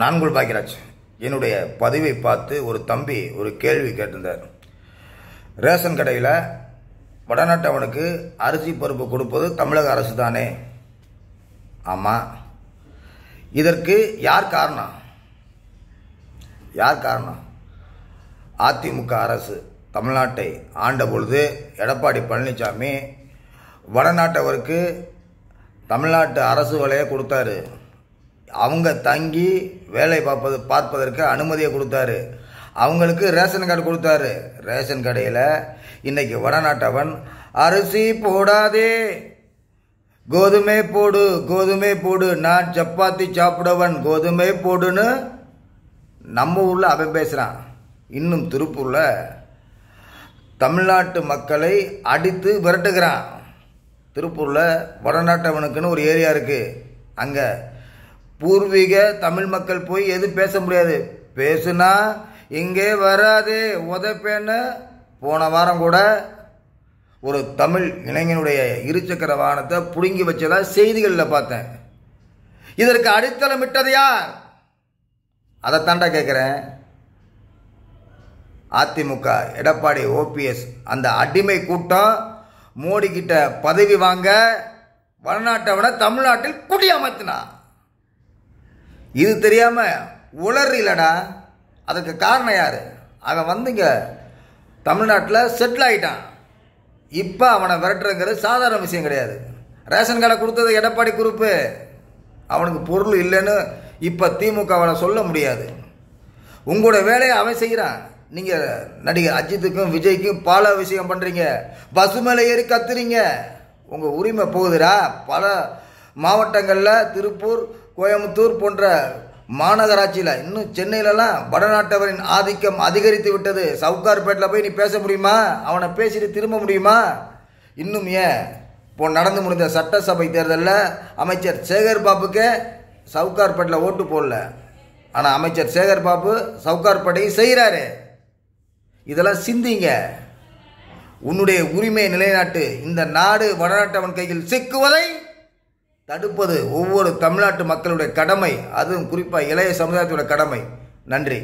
நான் நான்குள் பாக்கியராஜ் என்னுடைய பதிவை பார்த்து ஒரு தம்பி ஒரு கேள்வி கேட்டிருந்தார் ரேஷன் கடையில் வடநாட்டவனுக்கு அரிசி பருப்பு கொடுப்பது தமிழக அரசு தானே ஆமாம் இதற்கு யார் காரணம் யார் காரணம் அதிமுக அரசு தமிழ்நாட்டை ஆண்ட பொழுது எடப்பாடி பழனிசாமி வடநாட்டவருக்கு தமிழ்நாட்டு அரசு வலையை கொடுத்தாரு அவங்க தங்கி வேலை பார்ப்பது பார்ப்பதற்கு அனுமதியை கொடுத்தாரு அவங்களுக்கு ரேஷன் கார்டு கொடுத்தாரு ரேஷன் கடையில் இன்னைக்கு வடநாட்டவன் அரிசி போடாதே கோதுமை போடு கோதுமை போடு நான் சப்பாத்தி சாப்பிடவன் கோதுமை போடுன்னு நம்ம ஊரில் அவன் பேசுகிறான் இன்னும் திருப்பூரில் தமிழ்நாட்டு மக்களை அடித்து விரட்டுகிறான் திருப்பூரில் வடநாட்டவனுக்குன்னு ஒரு ஏரியா இருக்குது அங்கே பூர்வீக தமிழ் மக்கள் போய் எதுவும் பேச முடியாது பேசுனா இங்கே வராது உதப்பேன்னு போன வாரம் கூட ஒரு தமிழ் இளைஞனுடைய இருசக்கர வாகனத்தை பிடுங்கி வச்சதா செய்திகளில் பார்த்தேன் இதற்கு விட்டது யார் அதை தாண்டா கேட்குறேன் அதிமுக எடப்பாடி ஓபிஎஸ் அந்த அடிமை கூட்டம் மோடி கிட்ட பதவி வாங்க வடநாட்டவனை தமிழ்நாட்டில் குடியமர்த்தினான் இது தெரியாமல் உளறீலடா அதுக்கு காரணம் யார் அவன் வந்து தமிழ்நாட்டில் செட்டில் ஆகிட்டான் இப்போ அவனை விரட்டுறங்கிறது சாதாரண விஷயம் கிடையாது ரேஷன் கார்டை கொடுத்தது எடப்பாடி குரூப்பு அவனுக்கு பொருள் இல்லைன்னு இப்போ திமுகவனை சொல்ல முடியாது உங்களோட வேலையை அவன் செய்கிறான் நீங்கள் நடிகர் அஜித்துக்கும் விஜய்க்கும் பல விஷயம் பண்ணுறீங்க பசு மேலே ஏறி கத்துறீங்க உங்கள் உரிமை போகுதுடா பல மாவட்டங்களில் திருப்பூர் கோயம்புத்தூர் போன்ற மாநகராட்சியில் இன்னும் சென்னையிலலாம் வடநாட்டவரின் ஆதிக்கம் அதிகரித்து விட்டது சவுகார்பேட்டில் போய் நீ பேச முடியுமா அவனை பேசிட்டு திரும்ப முடியுமா இன்னும் ஏன் இப்போ நடந்து முடிந்த சட்டசபை தேர்தலில் அமைச்சர் சேகர் பாபுக்கே சவுகார்பேட்டில் ஓட்டு போடல ஆனால் அமைச்சர் சேகர் பாபு சவுகார்பேட்டையும் செய்கிறாரு இதெல்லாம் சிந்திங்க உன்னுடைய உரிமையை நிலைநாட்டு இந்த நாடு வடநாட்டவன் கையில் சிக்குவதை தடுப்பது ஒவ்வொரு தமிழ்நாட்டு மக்களுடைய கடமை அதுவும் குறிப்பாக இளைய சமுதாயத்தோட கடமை நன்றி